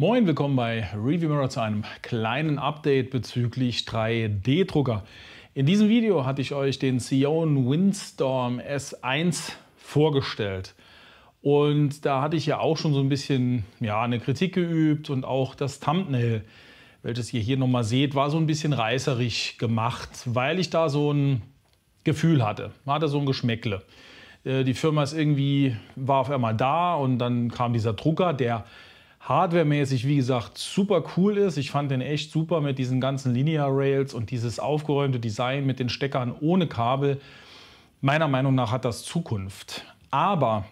Moin, willkommen bei Review Mirror zu einem kleinen Update bezüglich 3D-Drucker. In diesem Video hatte ich euch den Xeon Windstorm S1 vorgestellt. Und da hatte ich ja auch schon so ein bisschen ja, eine Kritik geübt und auch das Thumbnail, welches ihr hier nochmal seht, war so ein bisschen reißerig gemacht, weil ich da so ein Gefühl hatte. Man hatte so ein Geschmäckle. Äh, die Firma ist irgendwie, war auf einmal da und dann kam dieser Drucker, der Hardwaremäßig, wie gesagt, super cool ist. Ich fand den echt super mit diesen ganzen Linear Rails und dieses aufgeräumte Design mit den Steckern ohne Kabel. Meiner Meinung nach hat das Zukunft. Aber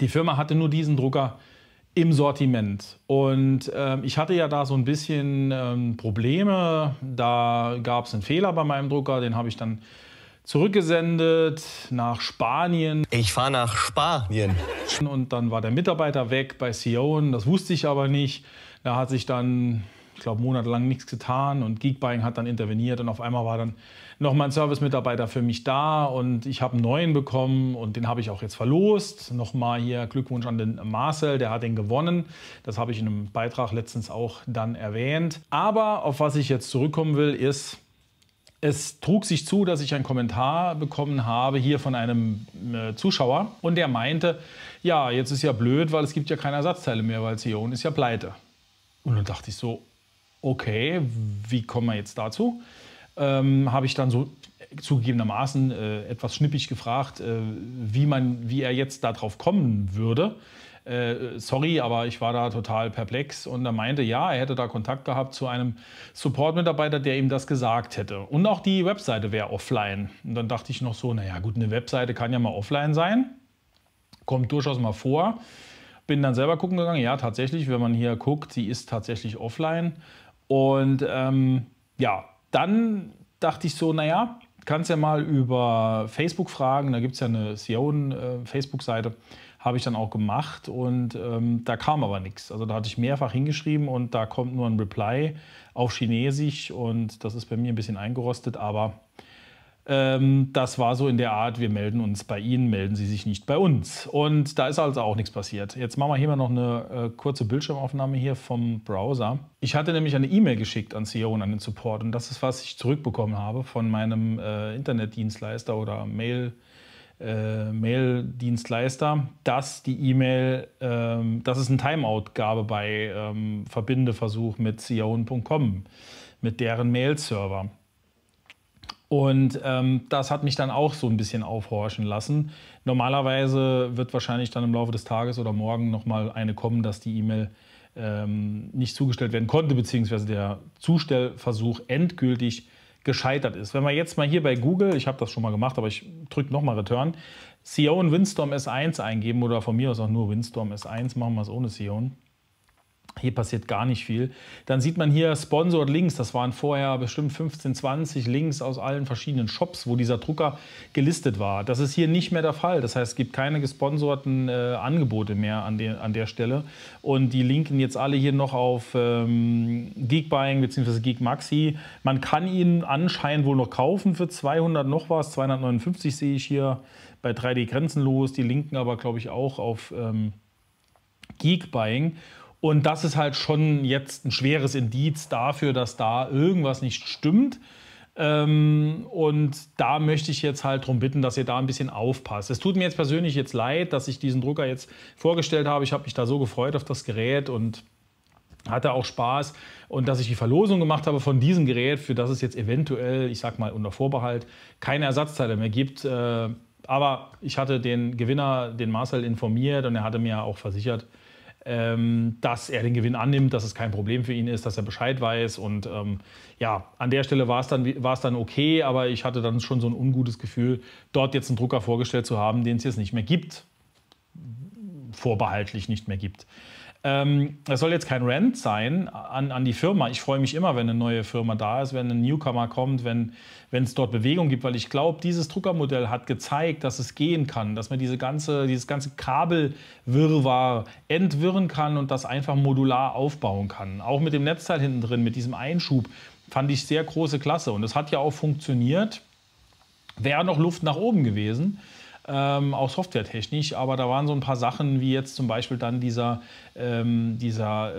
die Firma hatte nur diesen Drucker im Sortiment. Und äh, ich hatte ja da so ein bisschen ähm, Probleme. Da gab es einen Fehler bei meinem Drucker, den habe ich dann zurückgesendet nach Spanien. Ich fahre nach Spanien. Und dann war der Mitarbeiter weg bei Sion, das wusste ich aber nicht. Da hat sich dann, ich glaube, monatelang nichts getan und Geekbuying hat dann interveniert und auf einmal war dann nochmal ein Service-Mitarbeiter für mich da und ich habe einen neuen bekommen und den habe ich auch jetzt verlost. Nochmal hier Glückwunsch an den Marcel, der hat den gewonnen. Das habe ich in einem Beitrag letztens auch dann erwähnt. Aber auf was ich jetzt zurückkommen will, ist, es trug sich zu, dass ich einen Kommentar bekommen habe hier von einem äh, Zuschauer und der meinte, ja, jetzt ist ja blöd, weil es gibt ja keine Ersatzteile mehr, weil Sion ist ja pleite. Und dann dachte ich so, okay, wie kommen wir jetzt dazu? Ähm, habe ich dann so zugegebenermaßen äh, etwas schnippig gefragt, äh, wie, man, wie er jetzt darauf kommen würde äh, sorry, aber ich war da total perplex. Und er meinte, ja, er hätte da Kontakt gehabt zu einem Support-Mitarbeiter, der ihm das gesagt hätte. Und auch die Webseite wäre offline. Und dann dachte ich noch so, naja gut, eine Webseite kann ja mal offline sein. Kommt durchaus mal vor. Bin dann selber gucken gegangen. Ja, tatsächlich, wenn man hier guckt, sie ist tatsächlich offline. Und ähm, ja, dann dachte ich so, naja, kannst ja mal über Facebook fragen. Da gibt es ja eine Sion-Facebook-Seite. Äh, habe ich dann auch gemacht und ähm, da kam aber nichts. Also da hatte ich mehrfach hingeschrieben und da kommt nur ein Reply auf Chinesisch und das ist bei mir ein bisschen eingerostet, aber ähm, das war so in der Art, wir melden uns bei Ihnen, melden Sie sich nicht bei uns. Und da ist also auch nichts passiert. Jetzt machen wir hier mal noch eine äh, kurze Bildschirmaufnahme hier vom Browser. Ich hatte nämlich eine E-Mail geschickt an CEO und an den Support und das ist, was ich zurückbekommen habe von meinem äh, Internetdienstleister oder Mail-Dienstleister äh, Mail-Dienstleister, dass die E-Mail, ähm, dass es ein Timeout gabe bei ähm, Verbindeversuch mit Sion.com, mit deren Mail-Server. Und ähm, das hat mich dann auch so ein bisschen aufhorchen lassen. Normalerweise wird wahrscheinlich dann im Laufe des Tages oder morgen nochmal eine kommen, dass die E-Mail ähm, nicht zugestellt werden konnte, beziehungsweise der Zustellversuch endgültig gescheitert ist. Wenn wir jetzt mal hier bei Google, ich habe das schon mal gemacht, aber ich drücke nochmal Return, Sion Windstorm S1 eingeben oder von mir aus auch nur Windstorm S1, machen wir es ohne Sion. Hier passiert gar nicht viel. Dann sieht man hier Sponsored Links. Das waren vorher bestimmt 15, 20 Links aus allen verschiedenen Shops, wo dieser Drucker gelistet war. Das ist hier nicht mehr der Fall. Das heißt, es gibt keine gesponserten äh, Angebote mehr an, der an der Stelle. Und die linken jetzt alle hier noch auf ähm, Geekbuying bzw. Geekmaxi. Man kann ihn anscheinend wohl noch kaufen für 200 noch was. 259 sehe ich hier bei 3D grenzenlos. Die linken aber, glaube ich, auch auf ähm, Geekbuying. Und das ist halt schon jetzt ein schweres Indiz dafür, dass da irgendwas nicht stimmt. Ähm, und da möchte ich jetzt halt darum bitten, dass ihr da ein bisschen aufpasst. Es tut mir jetzt persönlich jetzt leid, dass ich diesen Drucker jetzt vorgestellt habe. Ich habe mich da so gefreut auf das Gerät und hatte auch Spaß und dass ich die Verlosung gemacht habe von diesem Gerät, für das es jetzt eventuell, ich sag mal unter Vorbehalt, keine Ersatzteile mehr gibt. Äh, aber ich hatte den Gewinner, den Marcel, informiert und er hatte mir auch versichert, ähm, dass er den Gewinn annimmt, dass es kein Problem für ihn ist, dass er Bescheid weiß. Und ähm, ja, an der Stelle war es dann, war's dann okay, aber ich hatte dann schon so ein ungutes Gefühl, dort jetzt einen Drucker vorgestellt zu haben, den es jetzt nicht mehr gibt. Vorbehaltlich nicht mehr gibt. Ähm, das soll jetzt kein Rant sein an, an die Firma. Ich freue mich immer, wenn eine neue Firma da ist, wenn ein Newcomer kommt, wenn es dort Bewegung gibt, weil ich glaube, dieses Druckermodell hat gezeigt, dass es gehen kann, dass man diese ganze, dieses ganze Kabelwirrwarr entwirren kann und das einfach modular aufbauen kann. Auch mit dem Netzteil hinten drin, mit diesem Einschub, fand ich sehr große Klasse. Und es hat ja auch funktioniert. Wäre noch Luft nach oben gewesen ähm, auch softwaretechnisch. Aber da waren so ein paar Sachen, wie jetzt zum Beispiel dann dieser, ähm, dieser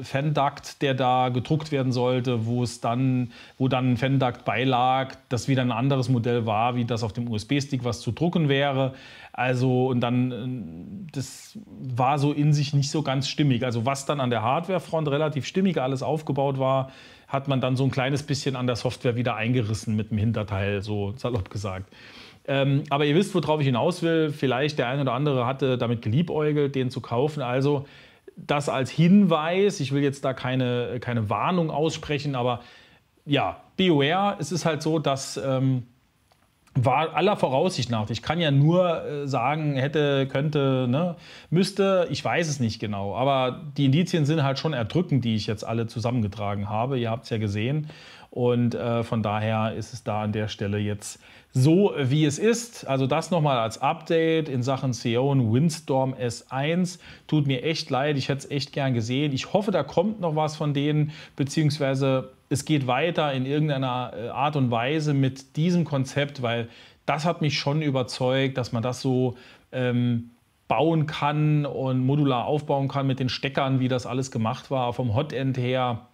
äh, Fanduct, der da gedruckt werden sollte, wo es dann, wo dann ein Fanduct beilag, das wieder ein anderes Modell war, wie das auf dem USB-Stick, was zu drucken wäre. Also, und dann, äh, das war so in sich nicht so ganz stimmig. Also, was dann an der Hardware-Front relativ stimmig alles aufgebaut war, hat man dann so ein kleines bisschen an der Software wieder eingerissen mit dem Hinterteil, so salopp gesagt. Ähm, aber ihr wisst, worauf ich hinaus will. Vielleicht der ein oder andere hatte damit geliebäugelt, den zu kaufen. Also das als Hinweis. Ich will jetzt da keine, keine Warnung aussprechen, aber ja, beware. Es ist halt so, dass ähm, war aller Voraussicht nach. Ich kann ja nur äh, sagen, hätte, könnte, ne, müsste. Ich weiß es nicht genau. Aber die Indizien sind halt schon erdrückend, die ich jetzt alle zusammengetragen habe. Ihr habt es ja gesehen. Und äh, von daher ist es da an der Stelle jetzt so, wie es ist. Also das nochmal als Update in Sachen Xeon Windstorm S1. Tut mir echt leid, ich hätte es echt gern gesehen. Ich hoffe, da kommt noch was von denen, beziehungsweise es geht weiter in irgendeiner äh, Art und Weise mit diesem Konzept, weil das hat mich schon überzeugt, dass man das so... Ähm, bauen kann und modular aufbauen kann mit den Steckern, wie das alles gemacht war, vom Hotend her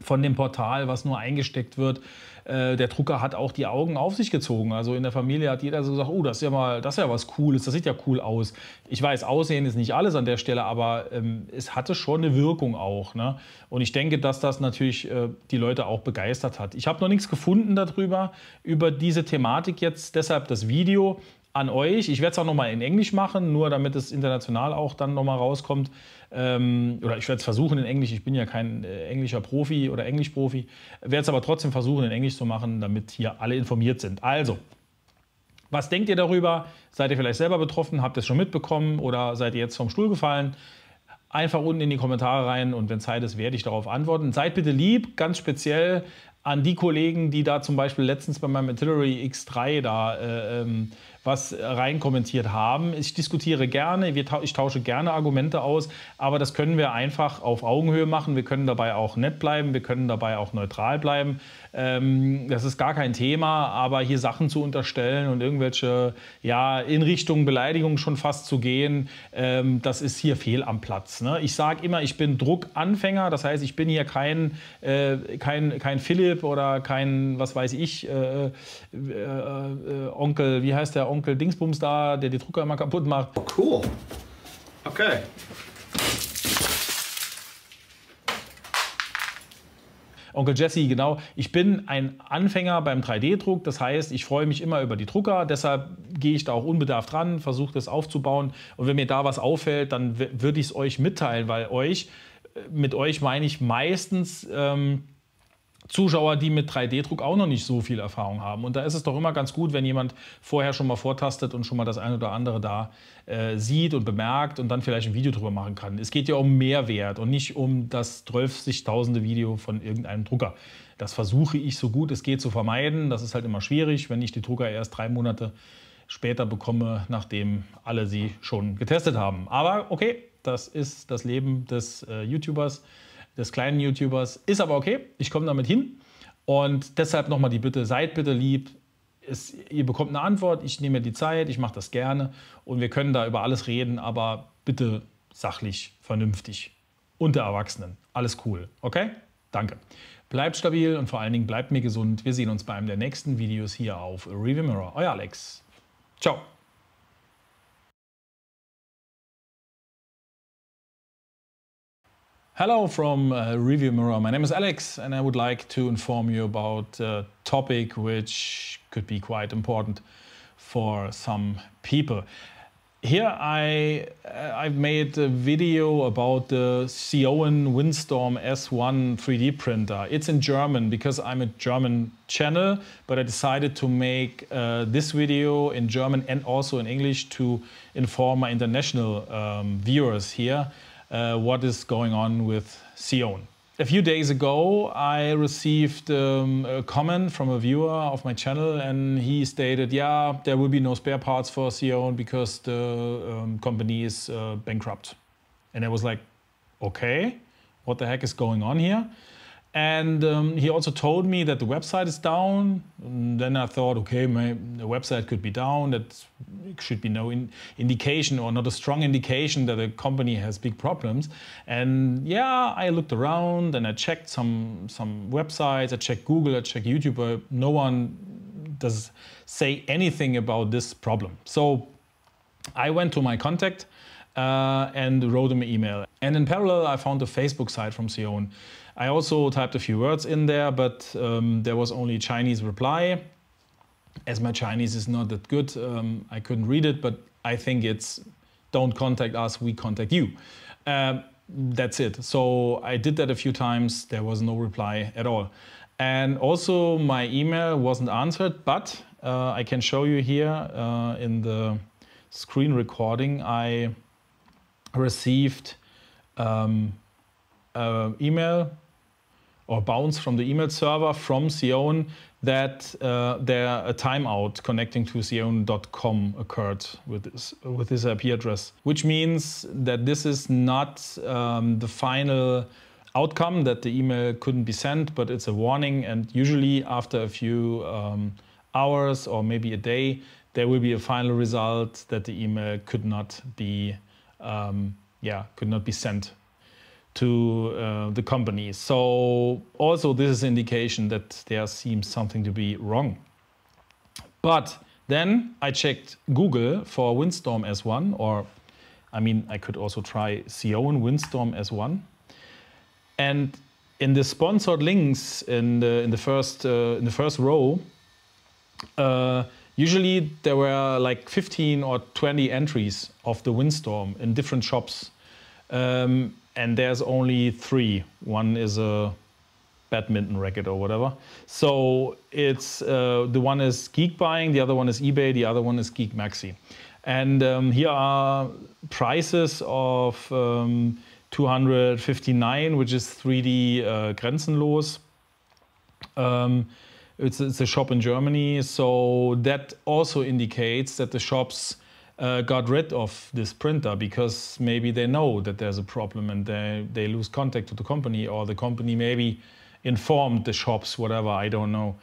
von dem Portal, was nur eingesteckt wird. Äh, der Drucker hat auch die Augen auf sich gezogen. Also in der Familie hat jeder so gesagt, oh, das ist ja mal, das ist ja was Cooles, das sieht ja cool aus. Ich weiß, Aussehen ist nicht alles an der Stelle, aber ähm, es hatte schon eine Wirkung auch. Ne? Und ich denke, dass das natürlich äh, die Leute auch begeistert hat. Ich habe noch nichts gefunden darüber, über diese Thematik jetzt, deshalb das Video an euch. Ich werde es auch nochmal in Englisch machen, nur damit es international auch dann nochmal rauskommt. Ähm, oder ich werde es versuchen in Englisch. Ich bin ja kein äh, englischer Profi oder Englischprofi. Werde es aber trotzdem versuchen in Englisch zu machen, damit hier alle informiert sind. Also, was denkt ihr darüber? Seid ihr vielleicht selber betroffen? Habt ihr es schon mitbekommen? Oder seid ihr jetzt vom Stuhl gefallen? Einfach unten in die Kommentare rein und wenn Zeit ist, werde ich darauf antworten. Seid bitte lieb, ganz speziell an die Kollegen, die da zum Beispiel letztens bei meinem Artillery X3 da äh, ähm, was äh, reinkommentiert haben. Ich diskutiere gerne, ich tausche gerne Argumente aus, aber das können wir einfach auf Augenhöhe machen. Wir können dabei auch nett bleiben, wir können dabei auch neutral bleiben. Ähm, das ist gar kein Thema, aber hier Sachen zu unterstellen und irgendwelche, ja, in Richtung Beleidigung schon fast zu gehen, ähm, das ist hier fehl am Platz. Ne? Ich sage immer, ich bin Druckanfänger, das heißt, ich bin hier kein, äh, kein, kein Philipp oder kein, was weiß ich, äh, äh, äh Onkel, wie heißt der Onkel? Onkel Dingsbums da, der die Drucker immer kaputt macht. Oh, cool. Okay. Onkel Jesse, genau. Ich bin ein Anfänger beim 3D-Druck. Das heißt, ich freue mich immer über die Drucker. Deshalb gehe ich da auch unbedarft ran, versuche das aufzubauen. Und wenn mir da was auffällt, dann würde ich es euch mitteilen, weil euch, äh, mit euch meine ich meistens ähm, Zuschauer, die mit 3D-Druck auch noch nicht so viel Erfahrung haben. Und da ist es doch immer ganz gut, wenn jemand vorher schon mal vortastet und schon mal das eine oder andere da äh, sieht und bemerkt und dann vielleicht ein Video drüber machen kann. Es geht ja um Mehrwert und nicht um das 12.000. Video von irgendeinem Drucker. Das versuche ich so gut es geht zu vermeiden. Das ist halt immer schwierig, wenn ich die Drucker erst drei Monate später bekomme, nachdem alle sie schon getestet haben. Aber okay, das ist das Leben des äh, YouTubers des kleinen YouTubers. Ist aber okay, ich komme damit hin. Und deshalb nochmal die Bitte, seid bitte lieb. Es, ihr bekommt eine Antwort, ich nehme die Zeit, ich mache das gerne und wir können da über alles reden, aber bitte sachlich, vernünftig, unter Erwachsenen. Alles cool, okay? Danke. Bleibt stabil und vor allen Dingen bleibt mir gesund. Wir sehen uns bei einem der nächsten Videos hier auf Review Mirror. Euer Alex. Ciao. Hello from uh, Review Mirror. My name is Alex and I would like to inform you about a topic which could be quite important for some people. Here I, uh, I've made a video about the Sion Windstorm S1 3D printer. It's in German because I'm a German channel, but I decided to make uh, this video in German and also in English to inform my international um, viewers here uh, what is going on with Sion. A few days ago, I received um, a comment from a viewer of my channel, and he stated, Yeah, there will be no spare parts for Sion because the um, company is uh, bankrupt. And I was like, Okay, what the heck is going on here? And um, he also told me that the website is down. And then I thought, okay, my, the website could be down. That's should be no in indication or not a strong indication that a company has big problems. And yeah, I looked around and I checked some some websites. I checked Google. I checked YouTube. But no one does say anything about this problem. So I went to my contact. Uh, and wrote him an email. And in parallel, I found a Facebook site from Sion. I also typed a few words in there, but um, there was only Chinese reply as my Chinese is not that good, um, I couldn't read it, but I think it's don't contact us, we contact you. Um, that's it. So I did that a few times, there was no reply at all. And also, my email wasn't answered, but uh, I can show you here uh, in the screen recording. I received um, email or bounce from the email server from Sion that uh, there a uh, timeout connecting to cion.com occurred with this, with this IP address, which means that this is not um, the final outcome that the email couldn't be sent, but it's a warning. And usually after a few um, hours or maybe a day, there will be a final result that the email could not be, um, yeah, could not be sent to uh, the company. So also this is indication that there seems something to be wrong. But then I checked Google for Windstorm S1, or I mean, I could also try and Windstorm S1. And in the sponsored links in the in the first uh, in the first row, uh, usually there were like 15 or 20 entries of the windstorm in different shops. Um, and there's only three. One is a badminton racket or whatever. So it's uh, the one is Geek Buying, the other one is eBay, the other one is Geek Maxi. And um, here are prices of um, 259, which is 3D uh, Grenzenlos. Um, it's, it's a shop in Germany, so that also indicates that the shops uh, got rid of this printer because maybe they know that there's a problem and they, they lose contact to the company or the company maybe informed the shops, whatever, I don't know.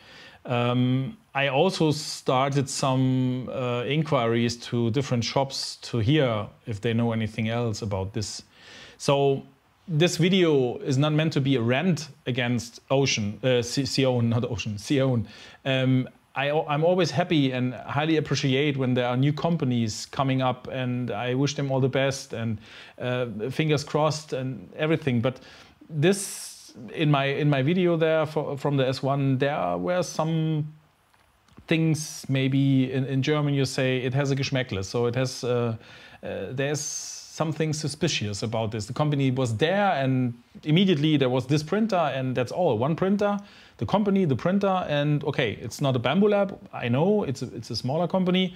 Um, I also started some uh, inquiries to different shops to hear if they know anything else about this. So this video is not meant to be a rant against Ocean, uh, Sion, not Ocean, Sion. Um, I, am always happy and highly appreciate when there are new companies coming up, and I wish them all the best and uh, fingers crossed and everything. But this in my in my video there for, from the S1, there were some things maybe in, in German you say it has a geschmäckle, so it has uh, uh, there's something suspicious about this. The company was there and immediately there was this printer and that's all. One printer, the company, the printer, and okay, it's not a Bamboo Lab. I know it's a, it's a smaller company.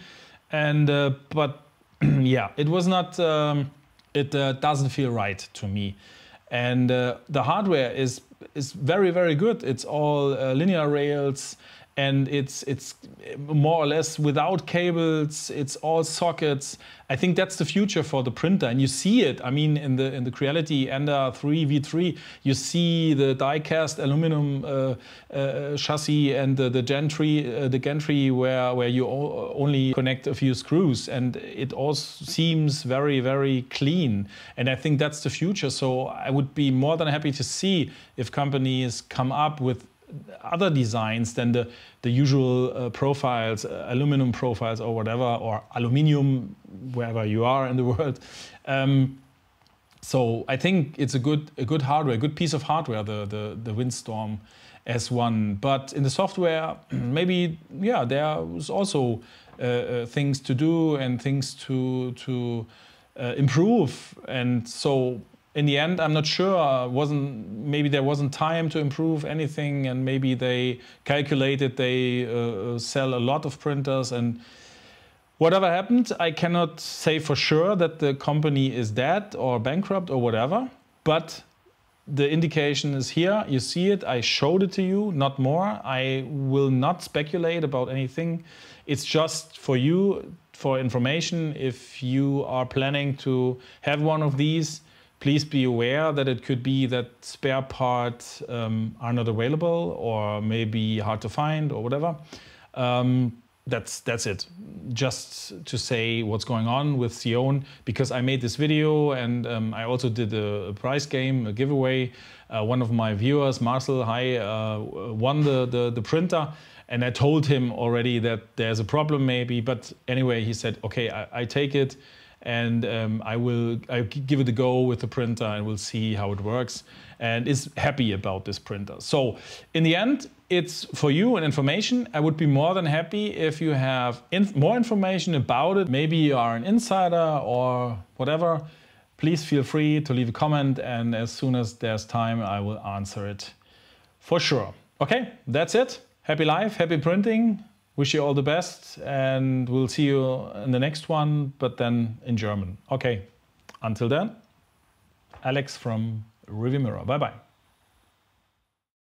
And, uh, but yeah, it was not, um, it uh, doesn't feel right to me. And uh, the hardware is, is very, very good. It's all uh, linear rails and it's it's more or less without cables it's all sockets i think that's the future for the printer and you see it i mean in the in the creality ender 3 v3 you see the die-cast aluminum uh, uh, chassis and the, the gentry uh, the gantry where where you only connect a few screws and it all seems very very clean and i think that's the future so i would be more than happy to see if companies come up with other designs than the, the usual uh, profiles, uh, aluminum profiles or whatever, or aluminium, wherever you are in the world. Um, so I think it's a good, a good hardware, a good piece of hardware, the, the, the Windstorm S1. But in the software, maybe, yeah, there was also uh, uh, things to do and things to, to uh, improve. And so in the end, I'm not sure. Uh, wasn't maybe there wasn't time to improve anything, and maybe they calculated they uh, uh, sell a lot of printers and. Whatever happened, I cannot say for sure that the company is dead or bankrupt or whatever, but the indication is here. You see it. I showed it to you, not more. I will not speculate about anything. It's just for you, for information. If you are planning to have one of these, please be aware that it could be that spare parts um, are not available or maybe hard to find or whatever. Um, that's that's it. Just to say what's going on with Sion because I made this video and um, I also did a, a, prize game, a giveaway. Uh, one of my viewers, Marcel, hi, uh, won the, the the printer, and I told him already that there's a problem maybe. But anyway, he said, okay, I, I take it and um, I will I give it a go with the printer and we'll see how it works and is happy about this printer. So in the end, it's for you and information. I would be more than happy if you have inf more information about it. Maybe you are an insider or whatever. Please feel free to leave a comment and as soon as there's time, I will answer it for sure. Okay, that's it. Happy life, happy printing. Wish you all the best and we'll see you in the next one, but then in German. Okay, until then, Alex from Review Mirror. Bye bye.